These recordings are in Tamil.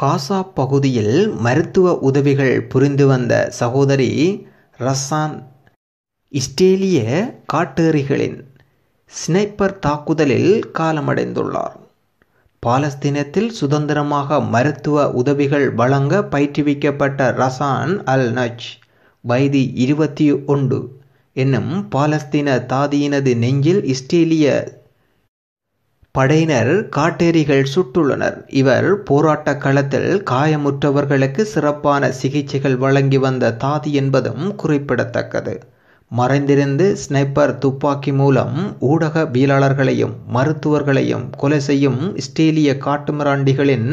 காசா பகுதியில் மருத்துவ உதவிகள் புரிந்து வந்த சகோதரி ரசான் இஸ்ரேலிய காட்டேரிகளின் ஸ்னைப்பர் தாக்குதலில் காலமடைந்துள்ளார் பாலஸ்தீனத்தில் சுதந்திரமாக மருத்துவ உதவிகள் வழங்க பயிற்றுவிக்கப்பட்ட ரசான் அல் நஜ் வயது இருபத்தி ஒன்று என்னும் பாலஸ்தீன தாதியினது நெஞ்சில் இஸ்ரேலிய படையினர் காட்டேரிகள் சுட்டுள்ளனர் இவர் போராட்ட களத்தில் காயமுற்றவர்களுக்கு சிறப்பான சிகிச்சைகள் வழங்கி வந்த தாதி என்பதும் குறிப்பிடத்தக்கது மறைந்திருந்து ஸ்னைப்பர் துப்பாக்கி மூலம் ஊடகவியலாளர்களையும் மருத்துவர்களையும் கொலை செய்யும் இஸ்ரேலிய காட்டுமிராண்டிகளின்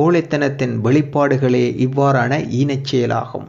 கோழைத்தனத்தின் வெளிப்பாடுகளே இவ்வாறான ஈனச் செயலாகும்